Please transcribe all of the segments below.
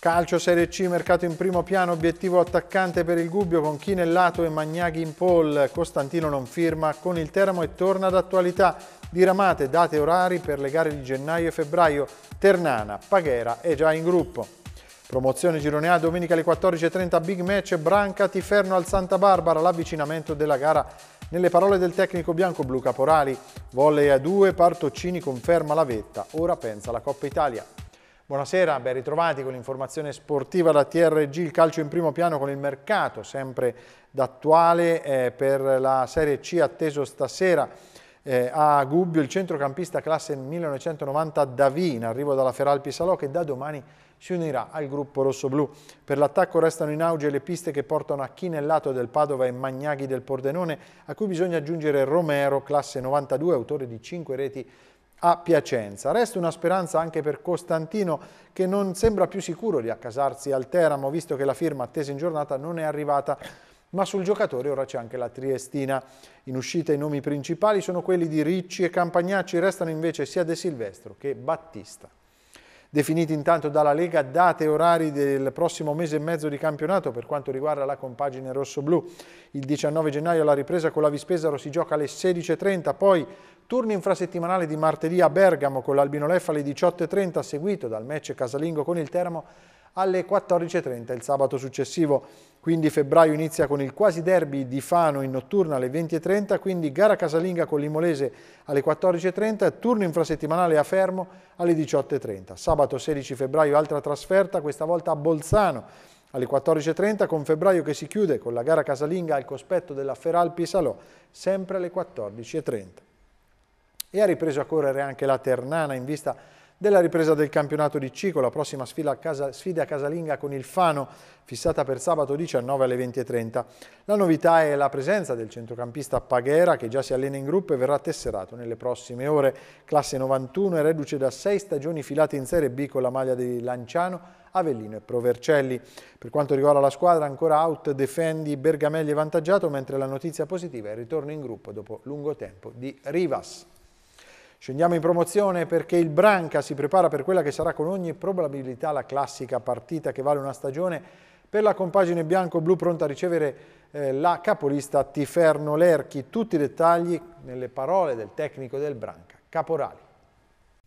Calcio Serie C, mercato in primo piano, obiettivo attaccante per il Gubbio con Chinellato e Magnaghi in pole. Costantino non firma con il Teramo e torna ad attualità. Diramate date e orari per le gare di gennaio e febbraio. Ternana, Paghera è già in gruppo. Promozione Girone A, domenica alle 14.30 big match Branca Tiferno al Santa Barbara, l'avvicinamento della gara nelle parole del tecnico bianco-blu Caporali. Volley a due, Partoccini conferma la vetta, ora pensa alla Coppa Italia. Buonasera, ben ritrovati con l'informazione sportiva da TRG, il calcio in primo piano con il mercato, sempre d'attuale eh, per la Serie C atteso stasera eh, a Gubbio, il centrocampista classe 1990 Davì in arrivo dalla Feralpi Salò che da domani si unirà al gruppo rossoblù. Per l'attacco restano in auge le piste che portano a Chinellato del Padova e Magnaghi del Pordenone, a cui bisogna aggiungere Romero, classe 92, autore di 5 reti a Piacenza. Resta una speranza anche per Costantino che non sembra più sicuro di accasarsi al Teramo visto che la firma attesa in giornata non è arrivata ma sul giocatore ora c'è anche la Triestina. In uscita i nomi principali sono quelli di Ricci e Campagnacci, restano invece sia De Silvestro che Battista. Definiti intanto dalla Lega date e orari del prossimo mese e mezzo di campionato per quanto riguarda la compagine rosso-blu. Il 19 gennaio la ripresa con la Vispesaro si gioca alle 16.30, poi Turno infrasettimanale di martedì a Bergamo con l'Albino Leffa alle 18.30 seguito dal match casalingo con il Teramo alle 14.30 il sabato successivo. Quindi febbraio inizia con il quasi derby di Fano in notturna alle 20.30, quindi gara casalinga con l'Imolese alle 14.30, turno infrasettimanale a Fermo alle 18.30. Sabato 16 febbraio altra trasferta, questa volta a Bolzano alle 14.30 con febbraio che si chiude con la gara casalinga al cospetto della Feralpi Salò, sempre alle 14.30 e ha ripreso a correre anche la Ternana in vista della ripresa del campionato di Cico, la prossima sfida, a casa, sfida casalinga con il Fano, fissata per sabato 19 alle 20.30. La novità è la presenza del centrocampista Paghera, che già si allena in gruppo e verrà tesserato nelle prossime ore. Classe 91 e reduce da sei stagioni filate in Serie B con la maglia di Lanciano, Avellino e Provercelli. Per quanto riguarda la squadra, ancora out, defendi Bergamelli e vantaggiato, mentre la notizia positiva è il ritorno in gruppo dopo lungo tempo di Rivas. Scendiamo in promozione perché il Branca si prepara per quella che sarà con ogni probabilità la classica partita che vale una stagione per la compagine bianco-blu pronta a ricevere eh, la capolista Tiferno Lerchi. Tutti i dettagli nelle parole del tecnico del Branca, Caporali.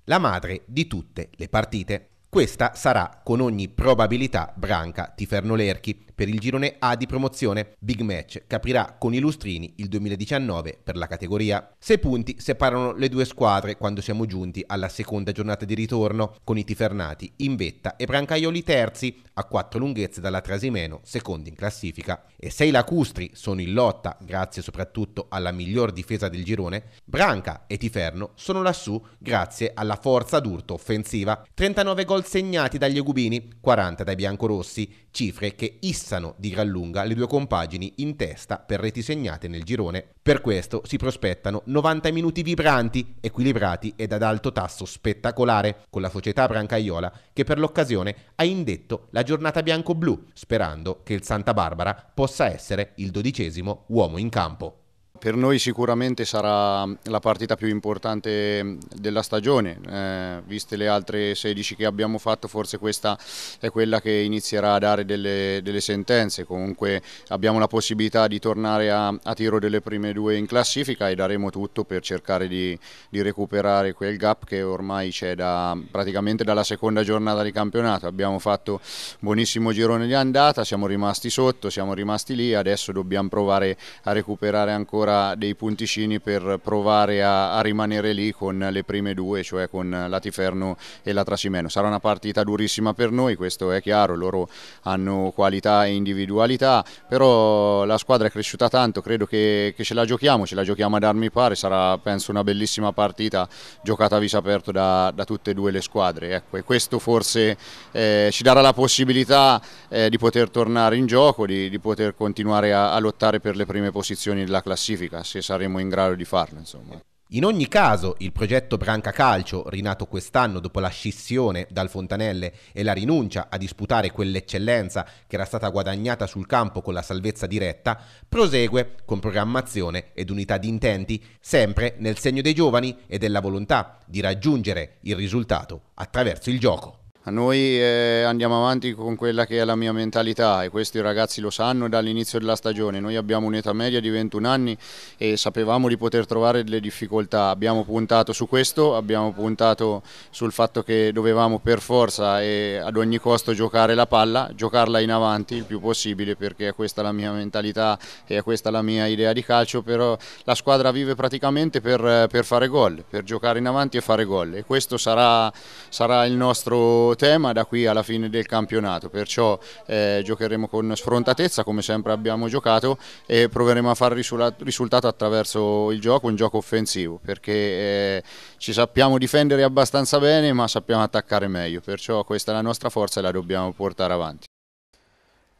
La madre di tutte le partite. Questa sarà con ogni probabilità Branca Tiferno Lerchi per il girone A di promozione, big match che aprirà con i lustrini il 2019 per la categoria. Sei punti separano le due squadre quando siamo giunti alla seconda giornata di ritorno, con i Tifernati in vetta e Brancaioli terzi a quattro lunghezze dalla Trasimeno, secondi in classifica. E se i lacustri sono in lotta, grazie soprattutto alla miglior difesa del girone, Branca e Tiferno sono lassù grazie alla forza d'urto offensiva. 39 gol gol segnati dagli Egubini, 40 dai biancorossi, cifre che issano di gran lunga le due compagini in testa per reti segnate nel girone. Per questo si prospettano 90 minuti vibranti, equilibrati ed ad alto tasso spettacolare, con la società brancaiola che per l'occasione ha indetto la giornata bianco-blu, sperando che il Santa Barbara possa essere il dodicesimo uomo in campo. Per noi sicuramente sarà mm, la partita più importante mm, della stagione, eh, viste le altre 16 che abbiamo fatto forse questa è quella che inizierà a dare delle, delle sentenze, comunque abbiamo la possibilità di tornare a, a, tiro delle prime due in classifica e daremo tutto per cercare di, di recuperare quel gap che ormai c'è da, praticamente dalla seconda giornata di campionato, abbiamo fatto buonissimo girone di andata, siamo rimasti sotto, siamo rimasti lì, adesso dobbiamo provare a recuperare ancora ancora dei punticini per provare a, a rimanere lì con le prime due, cioè con Latiferno e la Trasimeno. Sarà una partita durissima per noi, questo è chiaro, loro hanno qualità e individualità, però la squadra è cresciuta tanto, credo che, che ce la giochiamo, ce la giochiamo ad armi pari, sarà penso una bellissima partita giocata a viso aperto da, da tutte e due le squadre. Ecco, e questo forse eh, ci darà la possibilità eh, di poter tornare in gioco, di, di poter continuare a, a lottare per le prime posizioni della classifica classifica, se saremo in grado di farlo, insomma. In ogni caso, il progetto Branca Calcio, rinato quest'anno dopo la scissione dal Fontanelle e la rinuncia a disputare quell'eccellenza che era stata guadagnata sul campo con la salvezza diretta, prosegue con programmazione ed unità di intenti, sempre nel segno dei giovani e della volontà di raggiungere il risultato attraverso il gioco. Noi eh, andiamo avanti con quella che è la mia mentalità e questi ragazzi lo sanno dall'inizio della stagione. Noi abbiamo un'età media di 21 anni e sapevamo di poter trovare delle difficoltà. Abbiamo puntato su questo, abbiamo puntato sul fatto che dovevamo per forza e ad ogni costo giocare la palla, giocarla in avanti il più possibile perché è questa la mia mentalità e è questa la mia idea di calcio. Però la squadra vive praticamente per, per fare gol, per giocare in avanti e fare gol e questo sarà, sarà il nostro tema da qui alla fine del campionato, perciò eh, giocheremo con sfrontatezza come sempre abbiamo giocato e proveremo a fare risultato attraverso il gioco, un gioco offensivo, perché eh, ci sappiamo difendere abbastanza bene ma sappiamo attaccare meglio, perciò questa è la nostra forza e la dobbiamo portare avanti.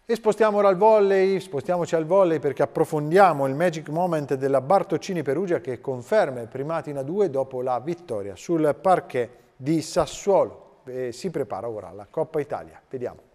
E spostiamo ora al volley, spostiamoci al volley perché approfondiamo il magic moment della Bartoccini Perugia che conferma il primato in A2 dopo la vittoria sul parquet di Sassuolo eh, si prepara ora alla Coppa Italia. Vediamo.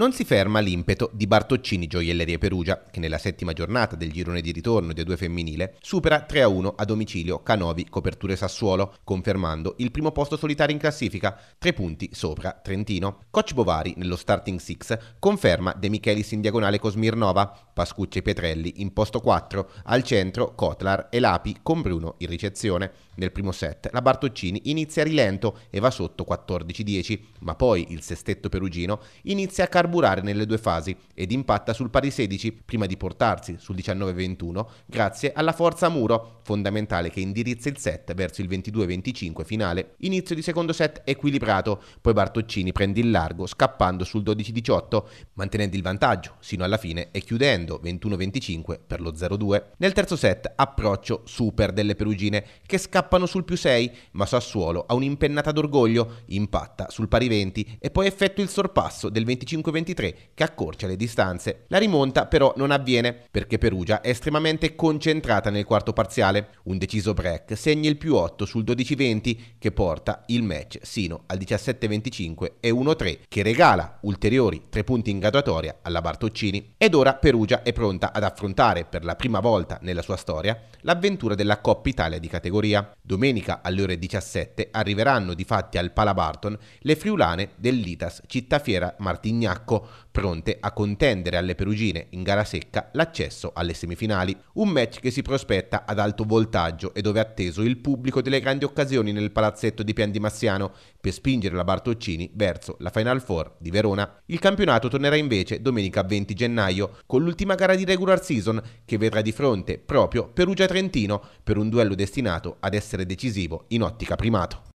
Non si ferma l'impeto di Bartoccini Gioiellerie Perugia, che nella settima giornata del girone di ritorno dei due femminile supera 3-1 a domicilio Canovi Coperture Sassuolo, confermando il primo posto solitario in classifica, tre punti sopra Trentino. Coach Bovari, nello starting six, conferma De Michelis in diagonale con Smirnova, Pascucci e Petrelli in posto 4, al centro Kotlar e Lapi con Bruno in ricezione. Nel primo set la Bartoccini inizia a rilento e va sotto 14-10, ma poi il sestetto perugino inizia a carbonare carburare nelle due fasi ed impatta sul pari 16 prima di portarsi sul 19-21 grazie alla forza muro, fondamentale che indirizza il set verso il 22-25 finale. Inizio di secondo set equilibrato, poi Bartoccini prende il largo scappando sul 12-18 mantenendo il vantaggio sino alla fine e chiudendo 21-25 per lo 0-2. Nel terzo set approccio super delle perugine che scappano sul più 6 ma Sassuolo ha un'impennata d'orgoglio, impatta sul pari 20 e poi effetto il sorpasso del 25 25-23 che accorcia le distanze. La rimonta però non avviene perché Perugia è estremamente concentrata nel quarto parziale. Un deciso break segna il più 8 sul 12-20 che porta il match sino al 17-25 e 1-3 che regala ulteriori 3 punti in graduatoria alla Bartoccini. Ed ora Perugia è pronta ad affrontare per la prima volta nella sua storia l'avventura della Coppa Italia di categoria. Domenica alle ore 17 arriveranno di fatti al Palabarton le friulane dell'Itas Cittafiera Martignac Monaco, pronte a contendere alle perugine in gara secca l'accesso alle semifinali. Un match che si prospetta ad alto voltaggio e dove è atteso il pubblico delle grandi occasioni nel palazzetto di Pian di Massiano per spingere la Bartoccini verso la Final Four di Verona. Il campionato tornerà invece domenica 20 gennaio con l'ultima gara di regular season che vedrà di fronte proprio Perugia-Trentino per un duello destinato ad essere decisivo in ottica primato.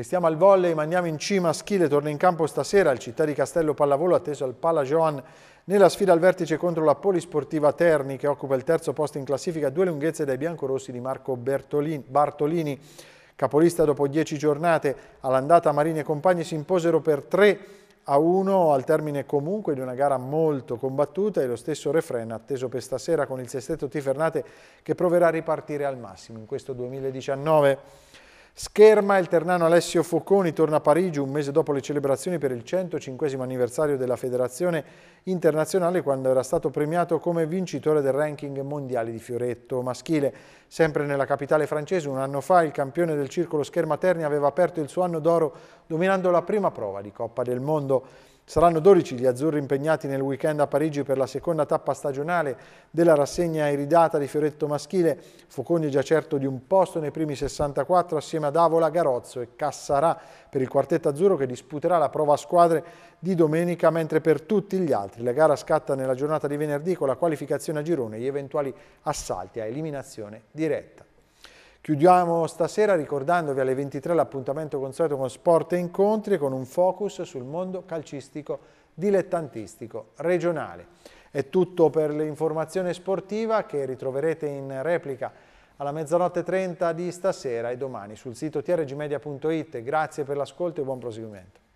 Restiamo al volley, ma andiamo in cima. Schile torna in campo stasera. Il Città di Castello Pallavolo atteso al Pala Joan nella sfida al vertice contro la Polisportiva Terni che occupa il terzo posto in classifica a due lunghezze dai biancorossi di Marco Bertolini, Bartolini. Capolista dopo dieci giornate all'andata Marini e compagni si imposero per 3 a 1 al termine comunque di una gara molto combattuta e lo stesso refren atteso per stasera con il sestetto Tifernate che proverà a ripartire al massimo in questo 2019. Scherma, il ternano Alessio Focconi torna a Parigi un mese dopo le celebrazioni per il 105 anniversario della Federazione Internazionale quando era stato premiato come vincitore del ranking mondiale di fioretto maschile. Sempre nella capitale francese un anno fa il campione del circolo Scherma Terni aveva aperto il suo anno d'oro dominando la prima prova di Coppa del Mondo. Saranno 12 gli azzurri impegnati nel weekend a Parigi per la seconda tappa stagionale della rassegna iridata di fioretto maschile, è già certo di un posto nei primi 64 assieme ad Avola, Garozzo e Cassarà per il quartetto azzurro che disputerà la prova a squadre di domenica, mentre per tutti gli altri la gara scatta nella giornata di venerdì con la qualificazione a girone e gli eventuali assalti a eliminazione diretta. Chiudiamo stasera ricordandovi alle 23 l'appuntamento consueto con Sport e Incontri con un focus sul mondo calcistico dilettantistico regionale. È tutto per l'informazione sportiva che ritroverete in replica alla mezzanotte 30 di stasera e domani sul sito trgmedia.it. Grazie per l'ascolto e buon proseguimento.